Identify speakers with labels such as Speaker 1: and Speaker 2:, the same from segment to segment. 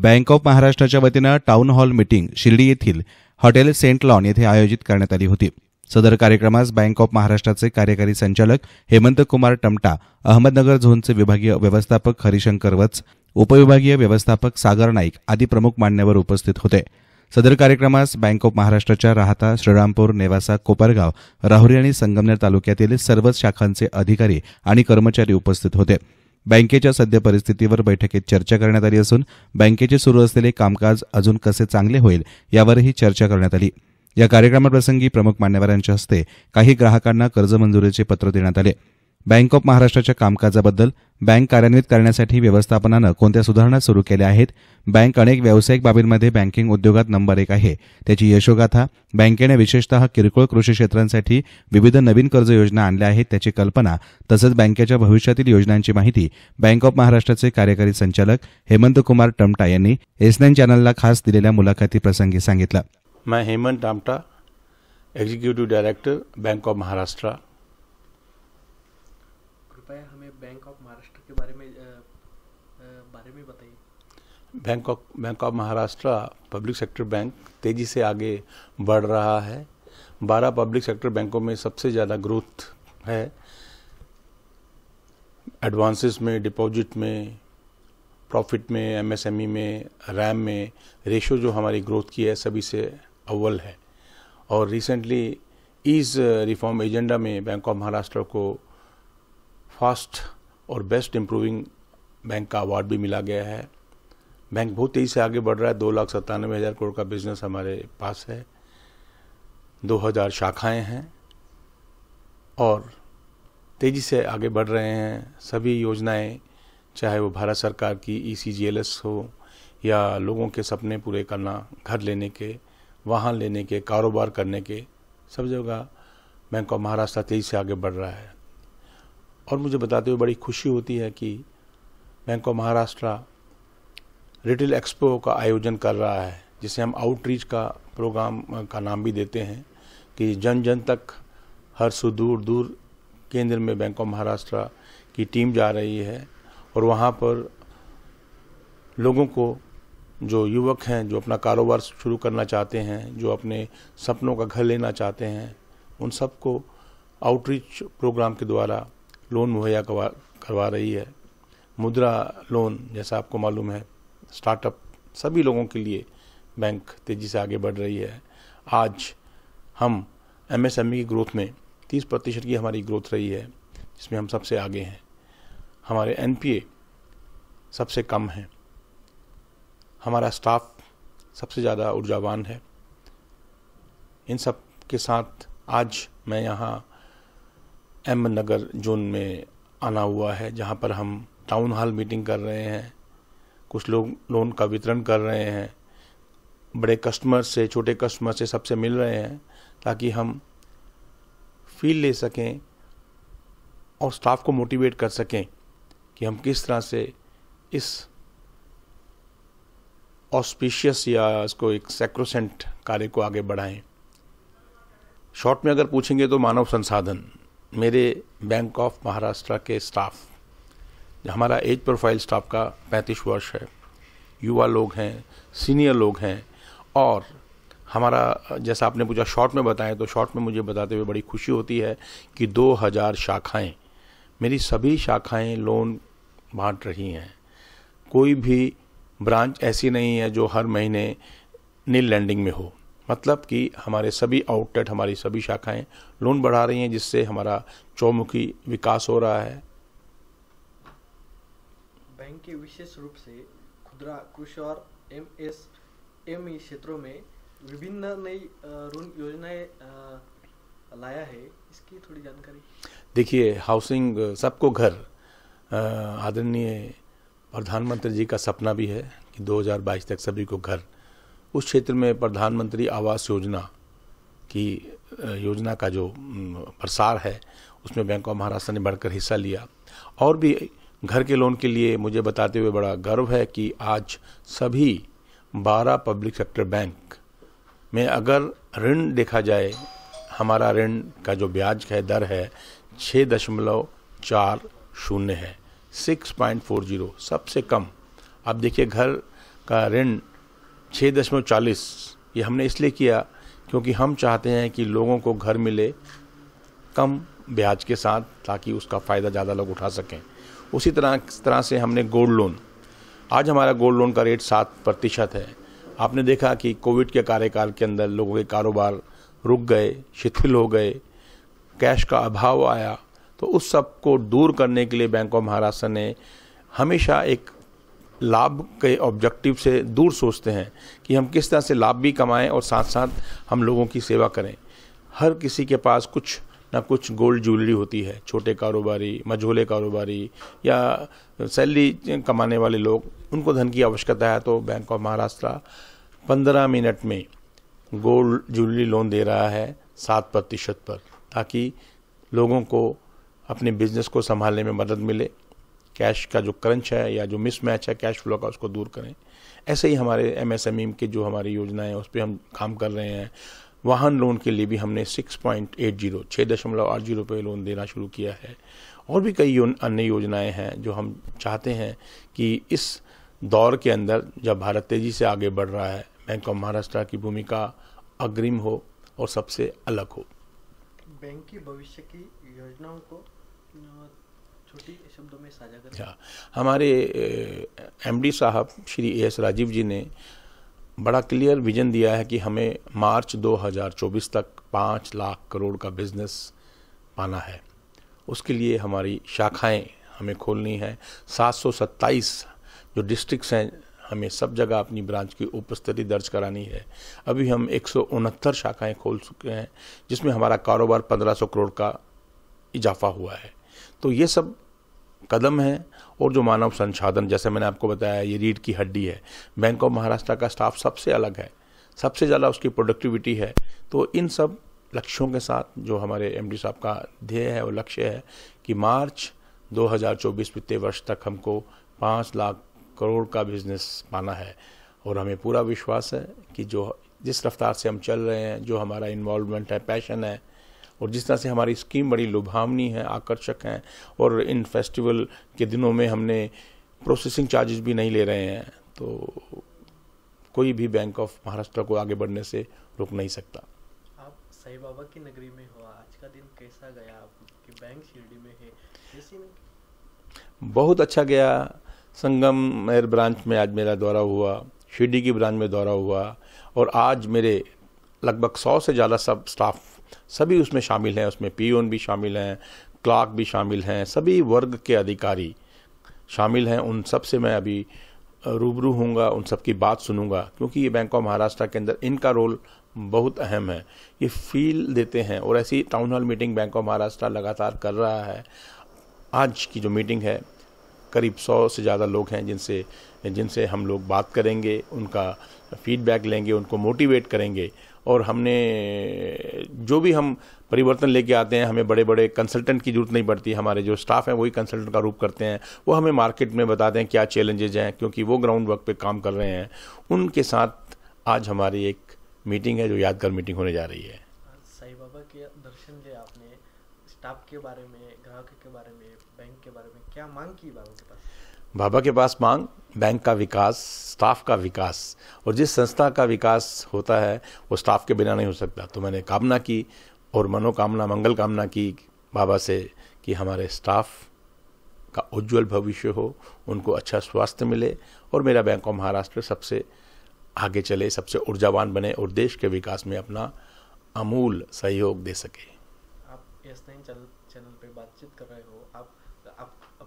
Speaker 1: bank of महाराष्ट्राच्या वतीनं town hall meeting Shirdi येथील हॉटेल सेंट लॉन येथे आयोजित करण्यात आली होती सदर कार्यक्रमास बँक ऑफ महाराष्ट्राचे कार्यकारी संचालक हेमंत कुमार टमटा अहमदनगर झोनचे विभागीय व्यवस्थापक हरिशंकर वत्स उपविभागीय व्यवस्थापक सागर नाईक आदी प्रमुख मान्यवर उपस्थित होते सदर कार्यक्रमास बँक ऑफ महाराष्ट्राच्या राहता श्रीरामपूर नेवासा कोपरगाव राहुरी आणि संगमनेर तालुक्यातील सर्वच शाखांचे अधिकारी आणि कर्मचारी उपस्थित होते बँकेच्या सद्य परिस्थितीवर बैठकीत चर्चा करण्यात आली असून बँकेचे सुरू असलेले कामकाज अजून कसे चांगले होईल यावरही चर्चा करण्यात आली या कार्यक्रमाप्रसंगी प्रमुख मान्यवरांच्या हस्ते काही ग्राहकांना मंजुरीचे पत्र देण्यात आले बँक ऑफ महाराष्ट्राच्या कामकाजाबद्दल बँक कार्यान्वित करण्यासाठी व्यवस्थापनानं कोणत्या सुधारणा सुरू केल्या आहेत बँक अनेक व्यावसायिक बाबींमध्ये बँकिंग उद्योगात नंबर एक आहे त्याची यशोगाथा बँकेने विशेषतः किरकोळ कृषी क्षेत्रांसाठी विविध नवीन कर्ज योजना आणल्या आहेत त्याची कल्पना तसंच बँकेच्या भविष्यातील योजनांची माहिती बँक ऑफ महाराष्ट्राचे कार्यकारी संचालक हेमंत कुमार टमटा यांनी एसनाईन चॅनलला खास दिलेल्या मुलाखतीप्रसंगी सांगितलं
Speaker 2: मी Hemant Tamta executive director bank of Maharashtra bank of bank of Maharashtra public sector bank तेज़ी से आगे बढ़ रहा है बारह पब्लिक सेक्टर बैंकों में सबसे ज़्यादा ग्रोथ है एडवांसेस में डिपॉजिट में प्रॉफिट में एमएसएमई e में रैम में रेशो जो हमारी ग्रोथ की है सभी से अव्वल है और रिसेंटली इस रिफॉर्म एजेंडा में बैंक ऑफ महाराष्ट्र को फास्ट और बेस्ट इम्प्रूविंग बैंक का अवार्ड भी मिला गया है बैंक बहुत तेजी से आगे बढ़ रहा है दो लाख सत्तानवे हज़ार करोड़ का बिजनेस हमारे पास है दो हज़ार शाखाएँ हैं और तेज़ी से आगे बढ़ रहे हैं सभी योजनाएं चाहे वो भारत सरकार की ई e सी हो या लोगों के सपने पूरे करना घर लेने के वाहन लेने के कारोबार करने के सब जगह बैंक ऑफ महाराष्ट्र तेज़ी से आगे बढ़ रहा है और मुझे बताते हुए बड़ी खुशी होती है कि bank of Maharashtra retail expo का आयोजन कर रहा है जिसे हम आउटरीच का प्रोग्राम का नाम भी देते हैं कि जन जन तक हर सुदूर दूर केंद्र में बैंक ऑफ महाराष्ट्र की टीम जा रही है और वहाँ पर लोगों को जो युवक हैं जो अपना कारोबार शुरू करना चाहते हैं जो अपने सपनों का घर लेना चाहते हैं उन सबको आउटरीच प्रोग्राम के द्वारा लोन मुहैया करवा रही है मुद्रा लोन जैसा आपको मालूम है स्टार्टअप सभी लोगों के लिए बैंक तेज़ी से आगे बढ़ रही है आज हम एमएसएमई e की ग्रोथ में 30 प्रतिशत की हमारी ग्रोथ रही है जिसमें हम सबसे आगे हैं हमारे एन सबसे कम हैं हमारा स्टाफ सबसे ज़्यादा ऊर्जावान है इन सब के साथ आज मैं यहाँ अहमदनगर जोन में आना हुआ है जहाँ पर हम टाउन हॉल मीटिंग कर रहे हैं कुछ लोग लोन का वितरण कर रहे हैं बड़े कस्टमर से छोटे कस्टमर से सबसे मिल रहे हैं ताकि हम फील ले सकें और स्टाफ को मोटिवेट कर सकें कि हम किस तरह से इस ऑस्पिशियस या इसको एक सेक्रोसेंट कार्य को आगे बढ़ाएं शॉर्ट में अगर पूछेंगे तो मानव संसाधन मेरे बैंक ऑफ महाराष्ट्र के स्टाफ हमारा एज प्रोफाइल स्टाफ का पैंतीस वर्ष है युवा लोग हैं सीनियर लोग हैं और हमारा जैसा आपने पूछा शॉर्ट में बताएं तो शॉर्ट में मुझे बताते हुए बड़ी खुशी होती है कि 2000 शाखाएं मेरी सभी शाखाएं लोन बांट रही हैं कोई भी ब्रांच ऐसी नहीं है जो हर महीने नील लैंडिंग में हो मतलब कि हमारे सभी आउटलेट हमारी सभी शाखाएं लोन बढ़ा रही हैं जिससे हमारा चौमुखी विकास हो रहा है
Speaker 1: बैंक की विशेष रूप से खुदरा कृषि और एम एस एम ई क्षेत्रों में विभिन्न नई ऋण योजनाएं लाया है इसकी थोड़ी जानकारी
Speaker 2: देखिए हाउसिंग सबको घर आदरणीय प्रधानमंत्री जी का सपना भी है कि 2022 तक सभी को घर उस क्षेत्र में प्रधानमंत्री आवास योजना की योजना का जो प्रसार है उसमें बैंक ऑफ महाराष्ट्र ने बढ़कर हिस्सा लिया और भी घर के लोन के लिए मुझे बताते हुए बड़ा गर्व है कि आज सभी 12 पब्लिक सेक्टर बैंक में अगर ऋण देखा जाए हमारा ऋण का जो ब्याज का दर है छः दशमलव चार शून्य है सिक्स पॉइंट फोर जीरो सबसे कम आप देखिए घर का ऋण छः दशमलव चालीस ये हमने इसलिए किया क्योंकि हम चाहते हैं कि लोगों को घर मिले कम ब्याज के साथ ताकि उसका फ़ायदा ज़्यादा लोग उठा सकें उसी तरह तरह से हमने गोल्ड लोन आज हमारा गोल्ड लोन का रेट सात प्रतिशत है आपने देखा कि कोविड के कार्यकाल के अंदर लोगों के कारोबार रुक गए शिथिल हो गए कैश का अभाव आया तो उस सब को दूर करने के लिए बैंक ऑफ महाराष्ट्र ने हमेशा एक लाभ के ऑब्जेक्टिव से दूर सोचते हैं कि हम किस तरह से लाभ भी कमाएं और साथ साथ हम लोगों की सेवा करें हर किसी के पास कुछ ना कुछ गोल्ड ज्वेलरी होती है छोटे कारोबारी मझोले कारोबारी या सैलरी कमाने वाले लोग उनको धन की आवश्यकता है तो बैंक ऑफ महाराष्ट्र पंद्रह मिनट में गोल्ड ज्वेलरी लोन दे रहा है सात प्रतिशत पर ताकि लोगों को अपने बिजनेस को संभालने में मदद मिले कैश का जो क्रंच है या जो मिसमैच है कैश फ्लो का उसको दूर करें ऐसे ही हमारे एमएसएमई e की जो हमारी योजना है उस पर हम काम कर रहे हैं वाहन लोन के लिए भी हमने 6.80 पॉइंट एट जीरो छः दशमलव आठ जीरो लोन देना शुरू किया है और भी कई अन्य योजनाएं हैं जो हम चाहते हैं कि इस दौर के अंदर जब भारत तेज़ी से आगे बढ़ रहा है बैंक ऑफ महाराष्ट्र की भूमिका अग्रिम हो और सबसे अलग हो
Speaker 1: बैंक की भविष्य की योजनाओं को छोटी
Speaker 2: शब्दों में साझा कर हाँ, हमारे एमडी साहब श्री एस राजीव जी ने बड़ा क्लियर विजन दिया है कि हमें मार्च 2024 तक पाँच लाख करोड़ का बिजनेस पाना है उसके लिए हमारी शाखाएं हमें खोलनी है 727 जो डिस्ट्रिक्स हैं हमें सब जगह अपनी ब्रांच की उपस्थिति दर्ज करानी है अभी हम एक शाखाएं खोल चुके हैं जिसमें हमारा कारोबार 1500 करोड़ का इजाफा हुआ है तो ये सब कदम है और जो मानव संसाधन जैसे मैंने आपको बताया ये रीढ़ की हड्डी है बैंक ऑफ महाराष्ट्र का स्टाफ सबसे अलग है सबसे ज़्यादा उसकी प्रोडक्टिविटी है तो इन सब लक्ष्यों के साथ जो हमारे एमडी साहब का ध्येय है और लक्ष्य है कि मार्च 2024 वित्तीय वर्ष तक हमको पाँच लाख करोड़ का बिजनेस पाना है और हमें पूरा विश्वास है कि जो जिस रफ्तार से हम चल रहे हैं जो हमारा इन्वॉल्वमेंट है पैशन है और जिस तरह से हमारी स्कीम बड़ी लुभावनी है आकर्षक हैं और इन फेस्टिवल के दिनों में हमने प्रोसेसिंग चार्जेस भी नहीं ले रहे हैं तो कोई भी बैंक ऑफ महाराष्ट्र को आगे बढ़ने से रोक नहीं सकता
Speaker 1: आप साई बाबा की नगरी में हो आज का दिन कैसा गया आपके बैंक शिरडी में है
Speaker 2: बहुत अच्छा गया संगम एयर ब्रांच में आज मेरा दौरा हुआ शिरडी की ब्रांच में दौरा हुआ और आज मेरे लगभग सौ से ज़्यादा सब स्टाफ सभी उसमें शामिल हैं उसमें पीओन भी शामिल हैं क्लार्क भी शामिल हैं सभी वर्ग के अधिकारी शामिल हैं उन सब से मैं अभी रूबरू हूँगा उन सब की बात सुनूंगा क्योंकि ये बैंक ऑफ महाराष्ट्र के अंदर इनका रोल बहुत अहम है ये फील देते हैं और ऐसी town hall meeting bank of Maharashtra लगातार कर रहा है आज की जो मीटिंग है करीब सौ से ज़्यादा लोग हैं जिनसे जिनसे हम लोग बात करेंगे उनका फीडबैक लेंगे उनको मोटिवेट करेंगे और हमने जो भी हम परिवर्तन लेके आते हैं हमें बड़े बड़े कंसल्टेंट की जरूरत नहीं पड़ती हमारे जो स्टाफ हैं वही कंसल्टेंट का रूप करते हैं वो हमें मार्केट में बताते हैं क्या चैलेंजेज हैं क्योंकि वो ग्राउंड वर्क पे काम कर रहे हैं उनके साथ आज हमारी एक मीटिंग है जो यादगार मीटिंग होने जा रही है
Speaker 1: साई बाबा के दर्शन के आपने स्टाफ के बारे में ग्राहक के बारे में बैंक के बारे में क्या मांग की बाबा के पास
Speaker 2: बाबा के पास मांग बैंक का विकास स्टाफ का विकास और जिस संस्था का विकास होता है वो स्टाफ के बिना नहीं हो सकता तो मैंने कामना की और मनोकामना मंगल कामना की बाबा से कि हमारे स्टाफ का उज्जवल भविष्य हो उनको अच्छा स्वास्थ्य मिले और मेरा बैंक ऑफ महाराष्ट्र सबसे आगे चले सबसे ऊर्जावान बने और देश के विकास में अपना अमूल सहयोग दे सके
Speaker 1: आप चैनल पे बातचीत कर रहे हो आप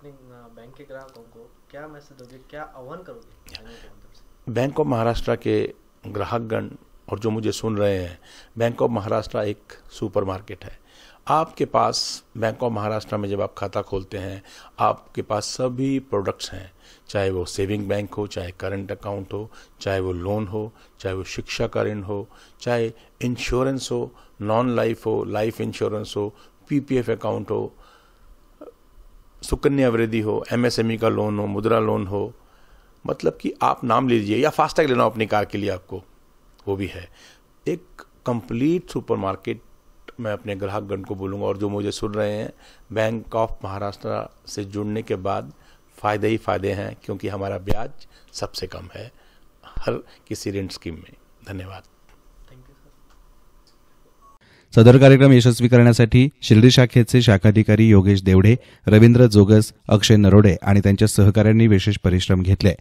Speaker 1: अपने बैंक के ग्राहकों को क्या मैसेज दोगे क्या आह्वान करोगे
Speaker 2: बैंक ऑफ महाराष्ट्र के ग्राहकगण और जो मुझे सुन रहे हैं बैंक ऑफ महाराष्ट्र एक सुपरमार्केट है आपके पास बैंक ऑफ महाराष्ट्र में जब आप खाता खोलते हैं आपके पास सभी प्रोडक्ट्स हैं चाहे वो सेविंग बैंक हो चाहे करंट अकाउंट हो चाहे वो लोन हो चाहे वो शिक्षा का ऋण हो चाहे इंश्योरेंस हो नॉन लाइफ हो लाइफ इंश्योरेंस हो पीपीएफ अकाउंट हो सुकन्या वृद्धि हो एमएसएमई e का लोन हो मुद्रा लोन हो मतलब कि आप नाम लीजिए या फास्टैग लेना हो अपनी कार के लिए आपको वो भी है एक कंप्लीट सुपरमार्केट मैं अपने ग्राहकगण को बोलूँगा और जो मुझे सुन रहे हैं बैंक ऑफ महाराष्ट्र से जुड़ने के बाद फ़ायदे ही फ़ायदे हैं क्योंकि हमारा ब्याज सबसे कम है हर किसी ऋण स्कीम में धन्यवाद
Speaker 1: सदर कार्यक्रम यशस्वी करण्यासाठी शिर्डी शाखेचे शाखाधिकारी योगेश देवडे रवींद्र जोगस अक्षय नरोडे आणि त्यांच्या सहकाऱ्यांनी विशेष परिश्रम घेतले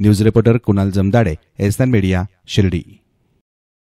Speaker 1: news reporter Kunal Jamdade SN media Shirdi